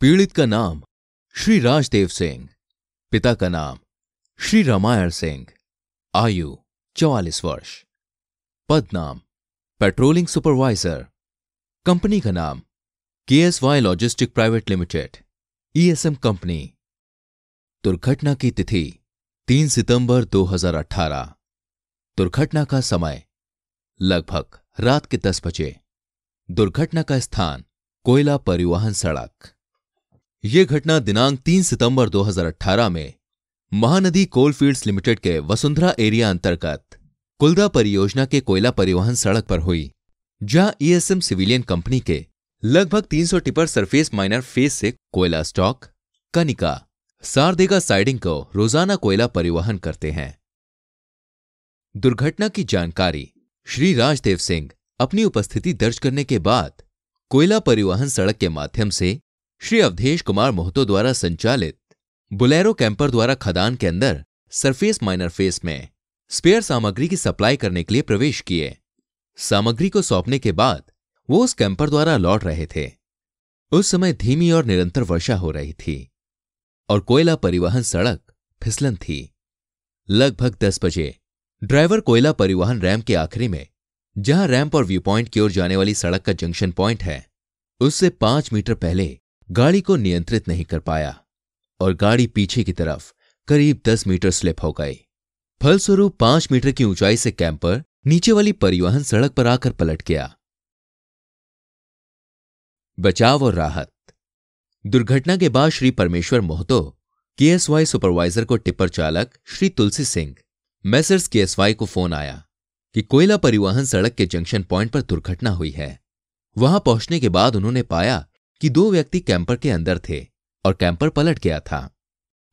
पीड़ित का नाम श्री राजदेव सिंह पिता का नाम श्री रामायण सिंह आयु चौवालीस वर्ष पद नाम पेट्रोलिंग सुपरवाइजर कंपनी का नाम के S Y logistic private limited ESM company दुर्घटना की तिथि 3 सितंबर 2018 दुर्घटना का समय लगभग रात के 10 बजे दुर्घटना का स्थान कोयला परिवहन सड़क ये घटना दिनांक 3 सितंबर 2018 में महानदी कोलफील्ड्स लिमिटेड के वसुंधरा एरिया अंतर्गत कुलदा परियोजना के कोयला परिवहन सड़क पर हुई जहां ईएसएम e सिविलियन कंपनी के लगभग 300 टिपर सरफेस माइनर फेस से कोयला स्टॉक कनिका सारदेगा साइडिंग को रोजाना कोयला परिवहन करते हैं दुर्घटना की जानकारी श्री राजदेव सिंह अपनी उपस्थिति दर्ज करने के बाद कोयला परिवहन सड़क के माध्यम से श्री अवधेश कुमार मोहतो द्वारा संचालित बुलेरो कैंपर द्वारा खदान के अंदर सरफेस माइनर फेस में स्पेयर सामग्री की सप्लाई करने के लिए प्रवेश किए सामग्री को सौंपने के बाद वो उस कैंपर द्वारा लौट रहे थे उस समय धीमी और निरंतर वर्षा हो रही थी और कोयला परिवहन सड़क फिसलन थी लगभग दस बजे ड्राइवर कोयला परिवहन रैम्प के आखिरी में जहां रैंप और व्यू पॉइंट की ओर जाने वाली सड़क का जंक्शन पॉइंट है उससे पांच मीटर पहले गाड़ी को नियंत्रित नहीं कर पाया और गाड़ी पीछे की तरफ करीब दस मीटर स्लिप हो गई फलस्वरूप पांच मीटर की ऊंचाई से कैंपर नीचे वाली परिवहन सड़क पर आकर पलट गया बचाव और राहत दुर्घटना के बाद श्री परमेश्वर मोहतो केएसवाई सुपरवाइजर को टिप्पर चालक श्री तुलसी सिंह मैसर्स केएसवाई को फोन आया कि कोयला परिवहन सड़क के जंक्शन पॉइंट पर दुर्घटना हुई है वहां पहुंचने के बाद उन्होंने पाया कि दो व्यक्ति कैंपर के अंदर थे और कैंपर पलट गया था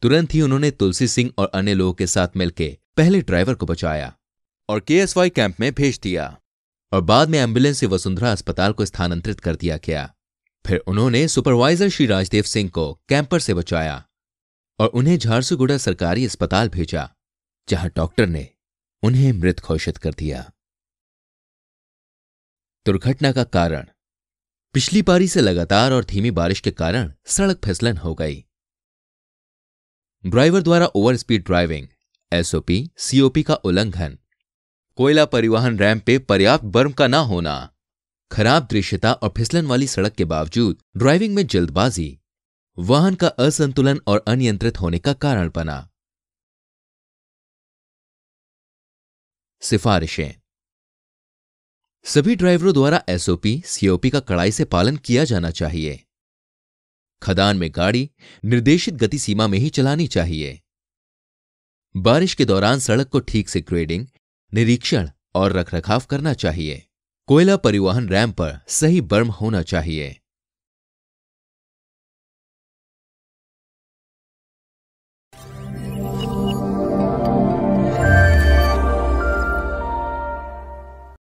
तुरंत ही उन्होंने तुलसी सिंह और अन्य लोगों के साथ मिलकर पहले ड्राइवर को बचाया और केएसवाई कैंप में भेज दिया और बाद में एम्बुलेंस से वसुंधरा अस्पताल को स्थानांतरित कर दिया गया फिर उन्होंने सुपरवाइजर श्री राजदेव सिंह को कैंपर से बचाया और उन्हें झारसुगुड़ा सरकारी अस्पताल भेजा जहां डॉक्टर ने उन्हें मृत घोषित कर दिया दुर्घटना का कारण पिछली पारी से लगातार और धीमी बारिश के कारण सड़क फिसलन हो गई ड्राइवर द्वारा over speed driving SOP COP का उल्लंघन कोयला परिवहन रैंप पे पर्याप्त बर्म का न होना खराब दृश्यता और फिसलन वाली सड़क के बावजूद ड्राइविंग में जल्दबाजी वाहन का असंतुलन और अनियंत्रित होने का कारण बना सिफारिशें सभी ड्राइवरों द्वारा एसओपी सीओपी का कड़ाई से पालन किया जाना चाहिए खदान में गाड़ी निर्देशित गति सीमा में ही चलानी चाहिए बारिश के दौरान सड़क को ठीक से ग्रेडिंग निरीक्षण और रखरखाव करना चाहिए कोयला परिवहन रैंप पर सही बर्म होना चाहिए